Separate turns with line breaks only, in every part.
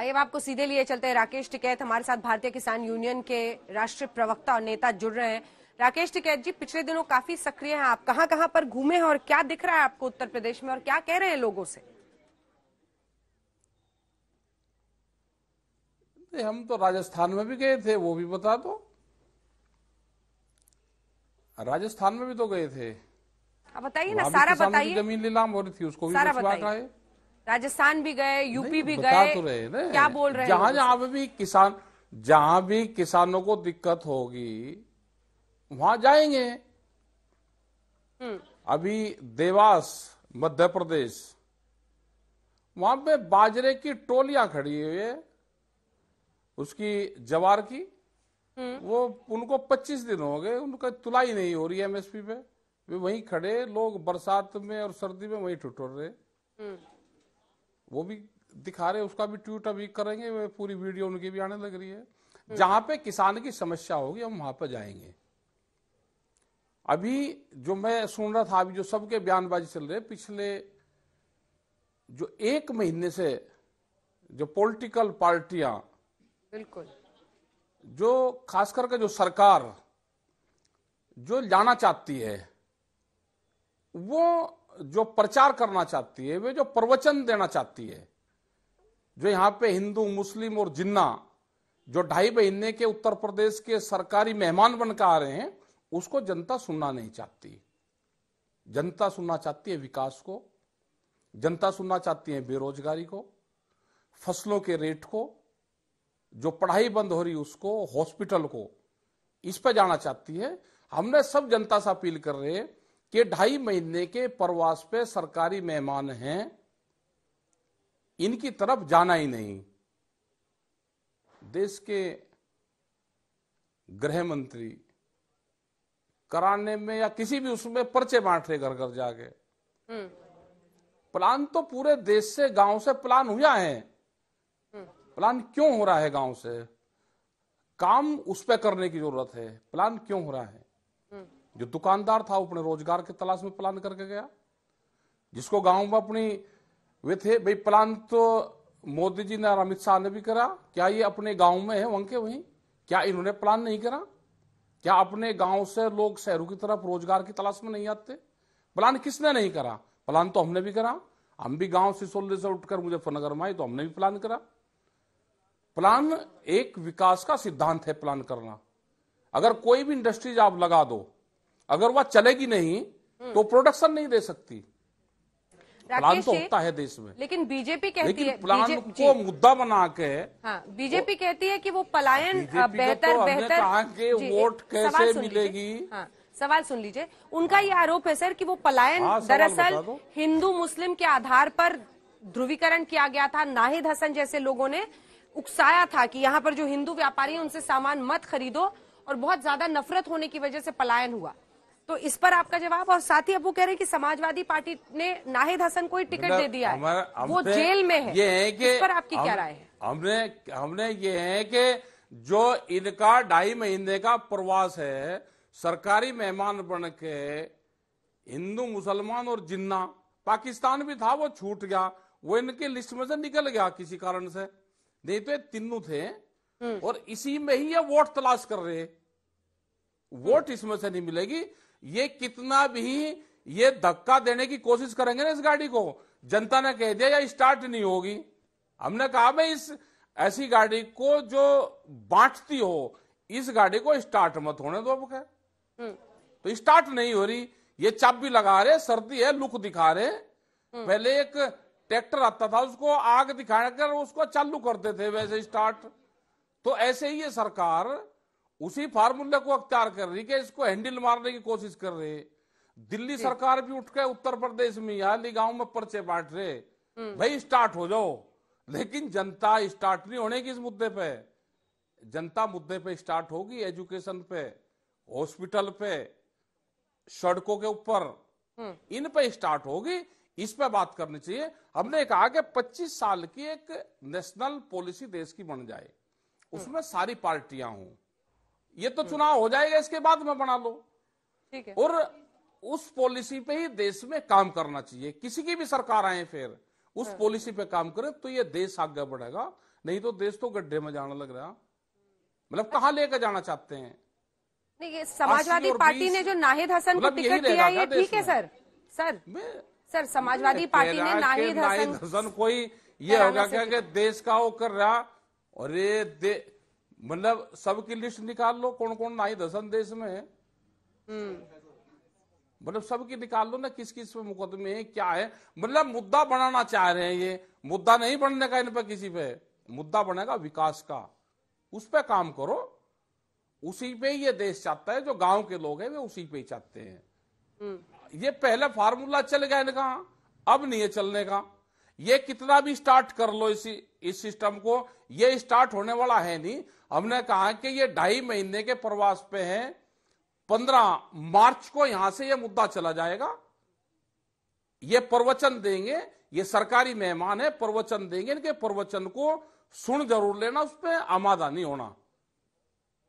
आइए आपको सीधे लिए चलते हैं राकेश टिकैत हमारे साथ भारतीय किसान यूनियन के राष्ट्रीय प्रवक्ता और नेता जुड़ रहे हैं राकेश टिकैत जी पिछले दिनों काफी सक्रिय हैं आप कहां कहां पर घूमे हैं और क्या दिख रहा है आपको उत्तर प्रदेश में और क्या कह रहे हैं लोगों से
हम तो राजस्थान में भी गए थे वो भी बता दो राजस्थान में भी तो गए थे
बताइए ना सारा बताइए
जमीन नीलाम हो रही थी उसको भी सारा बताइए
राजस्थान भी गए यूपी भी गए तो रहे क्या बोल रहे जहां जहां पे
भी किसान जहां भी किसानों को दिक्कत होगी वहां जाएंगे हम्म। अभी देवास मध्य प्रदेश वहां पे बाजरे की टोलियां खड़ी हुई है उसकी जवार की हम्म। वो उनको 25 दिन हो गए उनका तुलाई नहीं हो रही है एमएसपी पे वे वहीं खड़े लोग बरसात में और सर्दी में वहीं ठुठुर रहे हम्म। वो भी दिखा रहे उसका भी ट्वीट अभी करेंगे वे पूरी वीडियो उनकी भी आने लग रही है जहां पे किसान की समस्या होगी हम वहां पर जाएंगे अभी जो मैं सुन रहा था अभी जो सबके बयानबाजी चल रहे पिछले जो एक महीने से जो पॉलिटिकल पार्टियां बिल्कुल जो खास करके जो सरकार जो जाना चाहती है वो जो प्रचार करना चाहती है वे जो प्रवचन देना चाहती है जो यहां पे हिंदू मुस्लिम और जिन्ना जो ढाई महीने के उत्तर प्रदेश के सरकारी मेहमान बनकर आ रहे हैं उसको जनता सुनना नहीं चाहती जनता सुनना चाहती है विकास को जनता सुनना चाहती है बेरोजगारी को फसलों के रेट को जो पढ़ाई बंद हो रही उसको हॉस्पिटल को इस पर जाना चाहती है हमने सब जनता से अपील कर रहे हैं कि ढाई महीने के प्रवास पे सरकारी मेहमान हैं इनकी तरफ जाना ही नहीं देश के गृह मंत्री कराने में या किसी भी उसमें पर्चे बांट रहे घर घर जाके
हम्म।
प्लान तो पूरे देश से गांव से प्लान हुआ है हम्म। प्लान क्यों हो रहा है गांव से काम उस पर करने की जरूरत है प्लान क्यों हो रहा है जो दुकानदार था वो अपने रोजगार की तलाश में प्लान करके गया जिसको गांव में अपनी वे थे भाई प्लान तो मोदी जी ने और अमित शाह ने भी करा क्या ये अपने गांव में है वहां के वहीं क्या इन्होंने प्लान नहीं करा क्या अपने गांव से लोग शहरों की तरफ रोजगार की तलाश में नहीं आते प्लान किसने नहीं करा प्लान तो हमने भी करा हम भी गांव सिसोल से उठकर मुजफ्फरनगर में आए तो हमने भी प्लान करा प्लान एक विकास का सिद्धांत है प्लान करना अगर कोई भी इंडस्ट्रीज आप लगा दो अगर वह चलेगी नहीं हम्म। तो प्रोडक्शन नहीं दे सकती
प्लान तो होता है देश में लेकिन बीजेपी कहती लेकिन है प्लान
को मुद्दा बना के
हाँ, बीजेपी तो, कहती है कि वो पलायन तो बेहतर तो बेहतर वोट कैसे मिलेगी हाँ, सवाल सुन लीजिए उनका हाँ। ये आरोप है सर कि वो पलायन हाँ, दरअसल हिंदू मुस्लिम के आधार पर ध्रुवीकरण किया गया था नाहिद हसन जैसे लोगों ने उकसाया था कि यहाँ पर जो हिंदू व्यापारी है उनसे सामान मत खरीदो और बहुत ज्यादा नफरत होने की वजह से पलायन हुआ तो इस पर आपका जवाब और साथ ही अब वो कह रहे हैं कि समाजवादी पार्टी ने नाहिद हसन को ही टिकट मतलब दे दिया
है वो जेल में है ये है कि इस पर आपकी क्या राय है हमने हमने ये है कि जो इनका ढाई महीने का प्रवास है सरकारी मेहमान बन के हिंदू मुसलमान और जिन्ना पाकिस्तान भी था वो छूट गया वो इनके लिस्ट में से निकल गया किसी कारण से नहीं तो तीनों थे हम्म। और इसी में ही ये वोट तलाश कर रहे वोट इसमें से नहीं मिलेगी ये कितना भी ये धक्का देने की कोशिश करेंगे ना इस गाड़ी को जनता ने कह दिया या स्टार्ट नहीं होगी हमने कहा भाई इस ऐसी गाड़ी को जो बांटती हो इस गाड़ी को स्टार्ट मत होने दो हम्म। तो स्टार्ट नहीं हो रही ये चाबी लगा रहे सर्दी है लुक दिखा रहे हम्म। पहले एक ट्रैक्टर आता था उसको आग दिखाकर उसको चालू करते थे वैसे स्टार्ट तो ऐसे ही ये सरकार उसी फार्मूले को अख्तियार कर रही है इसको हैंडल मारने की कोशिश कर रहे दिल्ली सरकार भी उठ के उत्तर प्रदेश में याली गांव में पर्चे बांट रहे हम्म। भाई स्टार्ट हो जाओ लेकिन जनता स्टार्ट नहीं होने की इस मुद्दे पे जनता मुद्दे पे स्टार्ट होगी एजुकेशन पे हॉस्पिटल पे सड़कों के ऊपर हम्म। इन पे स्टार्ट होगी इस पे बात करनी चाहिए हमने कहा कि 25 साल की एक नेशनल पॉलिसी देश की बन जाए हम्म। उसमें सारी पार्टियां हूं ये तो चुनाव हो जाएगा इसके बाद में बना लो ठीक है और उस पॉलिसी पे ही देश में काम करना चाहिए किसी की भी सरकार आए फिर उस हाँ। पॉलिसी पे काम करे तो ये देश आगे बढ़ेगा नहीं तो देश तो गड्ढे में जाना लग रहा मतलब अच्छा। कहा लेकर जाना चाहते हैं
नहीं ये समाजवादी पार्टी ने जो नाहिद हसन को मतलब टिकट दिया ये ठीक है sir sir sir Samajwadi Party ने नाहिद
हसन कोई ये होगा क्या देश का वो कर रहा और ये मतलब सबकी लिस्ट निकाल लो कौन कौन ना दस दसन देश में हम्म। मतलब सबकी निकाल लो ना किस किस पे मुकदमे है क्या है मतलब मुद्दा बनाना चाह रहे हैं ये मुद्दा नहीं बनने का इन पर किसी पे मुद्दा बनेगा विकास का उस पर काम करो उसी पे ये देश चाहता है जो गांव के लोग हैं वे उसी पे ही चाहते हैं हम्म। ये पहले फार्मूला चल गया इनका अब नहीं है चलने का ये कितना भी स्टार्ट कर लो इसी इस सिस्टम को ये स्टार्ट होने वाला है नहीं हमने कहा कि ये ढाई महीने के प्रवास पे है पंद्रह मार्च को यहां से ये मुद्दा चला जाएगा ये प्रवचन देंगे ये सरकारी मेहमान है प्रवचन देंगे इनके प्रवचन को सुन जरूर लेना उसमें आमादा नहीं होना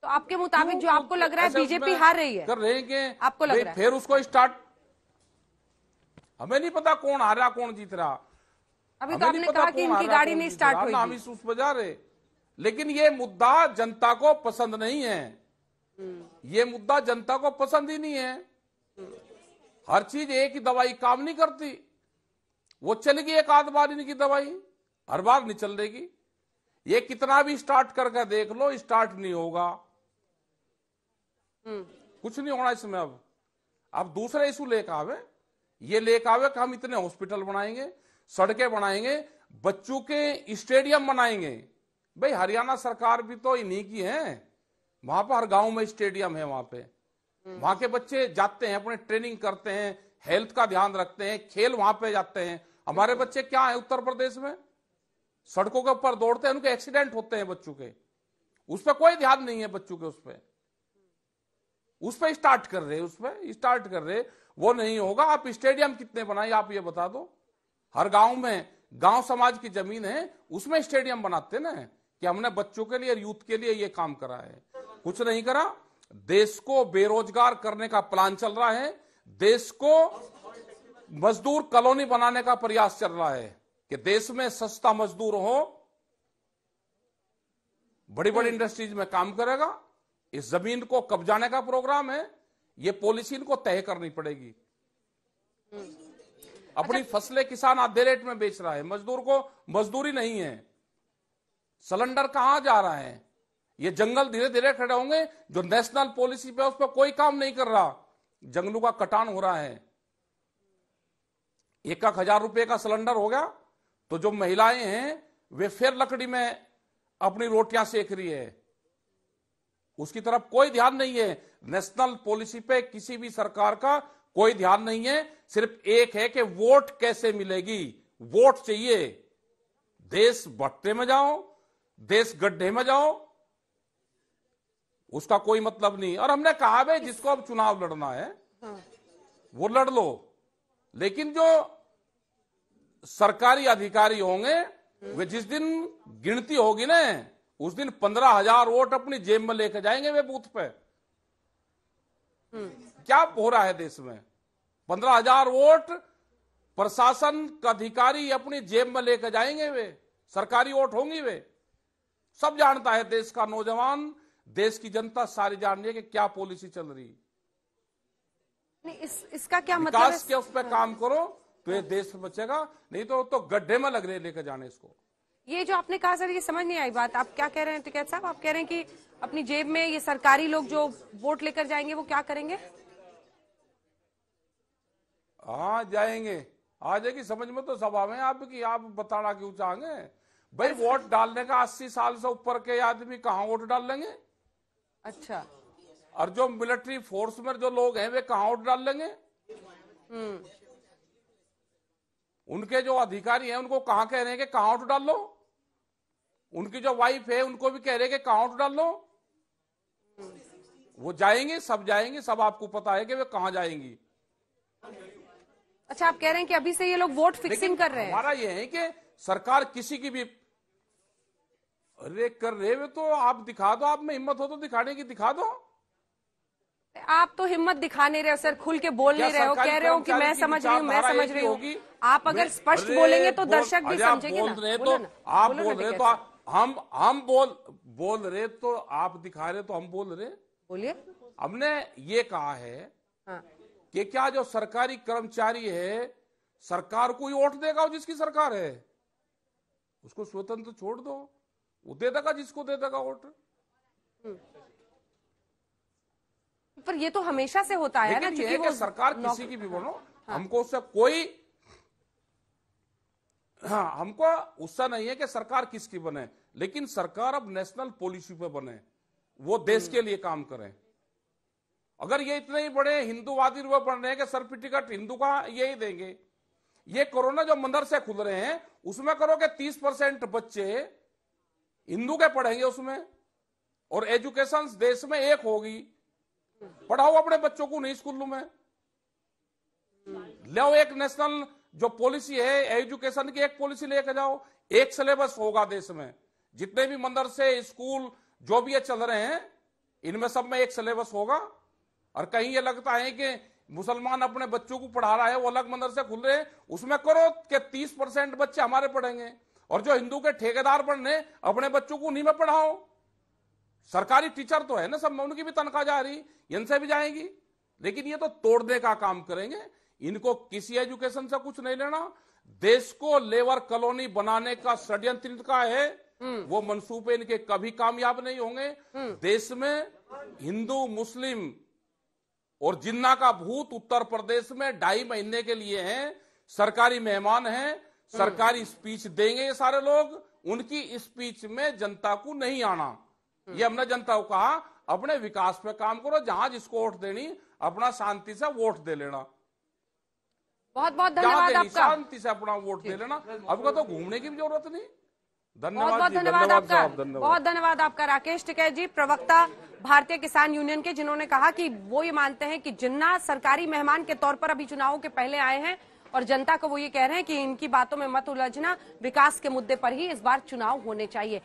तो आपके मुताबिक जो तो आपको लग रहा है बीजेपी हार रही है कर
रहे हैं आपको लग रहा है फिर उसको स्टार्ट हमें नहीं पता कौन हारा कौन जीत रहा
अभी तो आपने कहा कि इनकी गाड़ी नहीं स्टार्ट हुई हम इस
सूस बजा रहे लेकिन ये मुद्दा जनता को पसंद नहीं है हम्म। ये मुद्दा जनता को पसंद ही नहीं है हर चीज एक ही दवाई काम नहीं करती वो चलेगी एक आध बार इनकी दवाई हर बार नहीं चल रहेगी ये कितना भी स्टार्ट करके देख लो स्टार्ट नहीं होगा हम्म। कुछ नहीं होना इसमें अब अब दूसरा इशू लेकर आवे ये लेकर आवे कि हम इतने हॉस्पिटल बनाएंगे सड़कें बनाएंगे बच्चों के स्टेडियम बनाएंगे भाई हरियाणा सरकार भी तो इन्हीं की है वहां पर हर गांव में स्टेडियम है वहां पे हम्म। वहां के बच्चे जाते हैं अपने ट्रेनिंग करते हैं हेल्थ का ध्यान रखते हैं खेल वहां पे जाते हैं हमारे बच्चे क्या है उत्तर प्रदेश में सड़कों के ऊपर दौड़ते हैं उनके एक्सीडेंट होते हैं बच्चों के उस पर कोई ध्यान नहीं है बच्चों के उस पर उस पर स्टार्ट कर रहे उस पर स्टार्ट कर रहे वो नहीं होगा आप स्टेडियम कितने बनाए आप ये बता दो हर गांव में गांव समाज की जमीन है उसमें स्टेडियम बनाते ना कि हमने बच्चों के लिए यूथ के लिए ये काम करा है कुछ नहीं करा देश को बेरोजगार करने का प्लान चल रहा है देश को मजदूर कॉलोनी बनाने का प्रयास चल रहा है कि देश में सस्ता मजदूर हो बड़ी बड़ी इंडस्ट्रीज में काम करेगा इस जमीन को कब्जाने का प्रोग्राम है ये पॉलिसी इनको तय करनी पड़ेगी अपनी अच्छा। फसलें किसान आधे रेट में बेच रहा है मजदूर को मजदूरी नहीं है सिलेंडर कहां जा रहा है ये जंगल धीरे धीरे खड़े होंगे जो नेशनल पॉलिसी पे उस पर कोई काम नहीं कर रहा जंगलों का कटान हो रहा है एक एक हजार रुपए का सिलेंडर हो गया तो जो महिलाएं हैं वे फिर लकड़ी में अपनी रोटियां सेक रही है उसकी तरफ कोई ध्यान नहीं है नेशनल पॉलिसी पे किसी भी सरकार का कोई ध्यान नहीं है सिर्फ एक है कि वोट कैसे मिलेगी वोट चाहिए देश बट्टे में जाओ देश गड्ढे में जाओ उसका कोई मतलब नहीं और हमने कहा भाई जिसको अब चुनाव लड़ना है हाँ। वो लड़ लो लेकिन जो सरकारी अधिकारी होंगे वे जिस दिन गिनती होगी ना उस दिन पंद्रह हजार वोट अपनी जेब में लेकर जाएंगे वे बूथ पे हम्म। क्या हो रहा है देश में पंद्रह हजार वोट प्रशासन का अधिकारी अपनी जेब में लेकर जाएंगे वे सरकारी वोट होंगी वे सब जानता है देश का नौजवान देश की जनता सारी जान रही है कि क्या पॉलिसी चल रही
इस, इसका क्या मतलब है? के उस पर काम
करो तो ये देश बचेगा नहीं तो तो गड्ढे में लग रहे लेकर जाने इसको
ये जो आपने कहा सर ये समझ नहीं आई बात आप क्या कह रहे हैं टिकैत तो साहब आप कह रहे हैं कि अपनी जेब में ये सरकारी लोग जो वोट लेकर जाएंगे वो क्या करेंगे
हाँ जाएंगे आ जाएगी समझ में तो स्वभाव है आपकी आप बताना क्यों चाहेंगे भाई वोट डालने का अस्सी साल से ऊपर के आदमी कहाँ वोट डाल लेंगे अच्छा और जो मिलिट्री फोर्स में जो लोग हैं वे कहाँ वोट डाल लेंगे हम्म। उनके जो अधिकारी हैं उनको कहा कह रहे हैं कि कहाँ वोट डाल लो उनकी जो वाइफ है उनको भी कह रहे हैं कि कहाँ वोट डाल लो वो जाएंगे सब जाएंगे सब आपको पता है कि वे कहा जाएंगी
अच्छा आप कह रहे हैं कि अभी से ये लोग वोट फिक्सिंग कर रहे हैं हमारा ये
है कि सरकार किसी की भी अरे कर रहे हुए तो आप दिखा दो आप में हिम्मत हो तो दिखाने की दिखा दो
आप तो हिम्मत दिखा नहीं रहे हो सर खुल के बोल नहीं रहे हो कह रहे हो कि मैं समझ रही हूँ मैं समझ रही हूँ आप अगर स्पष्ट बोलेंगे तो दर्शक भी समझेंगे तो आप बोल रहे तो
हम हम बोल बोल रहे तो आप दिखा रहे तो हम बोल रहे बोलिए हमने ये कहा है हाँ। कि क्या जो सरकारी कर्मचारी है सरकार को ही वोट देगा जिसकी सरकार है उसको स्वतंत्र छोड़ दो वो दे देगा जिसको दे देगा वोट
पर ये तो हमेशा से होता है ना ये वो सरकार किसी की
भी बोलो हाँ। हमको उससे कोई हाँ हमको उससे नहीं है कि सरकार किसकी बने लेकिन सरकार अब नेशनल पॉलिसी पे बने वो देश हम्म। के लिए काम करें अगर ये इतने ही बड़े हिंदूवादी रूप बन रहे हैं कि सर पी टिकट हिंदू का ये ही देंगे ये कोरोना जो से खुल रहे हैं उसमें करो कि तीस परसेंट बच्चे हिंदू के पढ़ेंगे उसमें और एजुकेशन देश में एक होगी पढ़ाओ अपने बच्चों को नहीं स्कूलों में लो एक नेशनल जो पॉलिसी है एजुकेशन की एक पॉलिसी लेकर जाओ एक सिलेबस होगा देश में जितने भी से स्कूल जो भी ये चल रहे हैं इनमें सब में एक सिलेबस होगा और कहीं ये लगता है कि मुसलमान अपने बच्चों को पढ़ा रहा है वो अलग मदरसे खुल रहे हैं उसमें करो कि तीस परसेंट बच्चे हमारे पढ़ेंगे और जो हिंदू के ठेकेदार बन रहे अपने बच्चों को उन्हीं में पढ़ाओ सरकारी टीचर तो है ना सब उनकी भी तनख्वाह जा रही इनसे भी जाएंगी लेकिन ये तो तोड़ने का काम करेंगे इनको किसी एजुकेशन से कुछ नहीं लेना देश को लेबर कॉलोनी बनाने का षड्यंत्र का है हम्म। वो मनसूबे इनके कभी कामयाब नहीं होंगे हम्म। देश में हिंदू मुस्लिम और जिन्ना का भूत उत्तर प्रदेश में ढाई महीने के लिए है सरकारी मेहमान है सरकारी स्पीच देंगे ये सारे लोग उनकी स्पीच में जनता को नहीं आना ये हमने जनता को कहा अपने विकास पे काम करो जहां जिसको वोट देनी अपना शांति से वोट दे लेना
बहुत बहुत धन्यवाद आपका शांति
से अपना वोट दे लेना आपको तो घूमने की भी जरूरत नहीं धन्यवाद बहुत बहुत धन्यवाद आपका बहुत
धन्यवाद आपका राकेश टिकैत जी प्रवक्ता भारतीय किसान यूनियन के जिन्होंने कहा कि वो ये मानते हैं कि जिन्ना सरकारी मेहमान के तौर पर अभी चुनावों के पहले आए हैं और जनता को वो ये कह रहे हैं कि इनकी बातों में मत उलझना विकास के मुद्दे पर ही इस बार चुनाव होने चाहिए